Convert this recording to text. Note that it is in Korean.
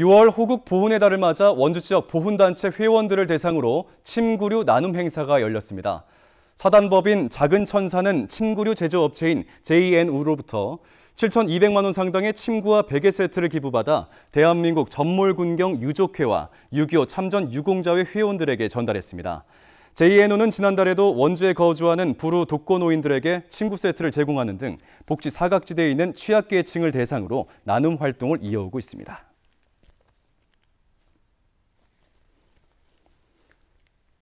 6월 호국 보훈의 달을 맞아 원주 지역 보훈단체 회원들을 대상으로 침구류 나눔 행사가 열렸습니다. 사단법인 작은 천사는 침구류 제조업체인 JNU로부터 7,200만 원 상당의 침구와 베개 세트를 기부받아 대한민국 전몰군경 유족회와 6.25 참전 유공자회 회원들에게 전달했습니다. JNU는 지난달에도 원주에 거주하는 부루 독거노인들에게 침구 세트를 제공하는 등 복지 사각지대에 있는 취약계층을 대상으로 나눔 활동을 이어오고 있습니다.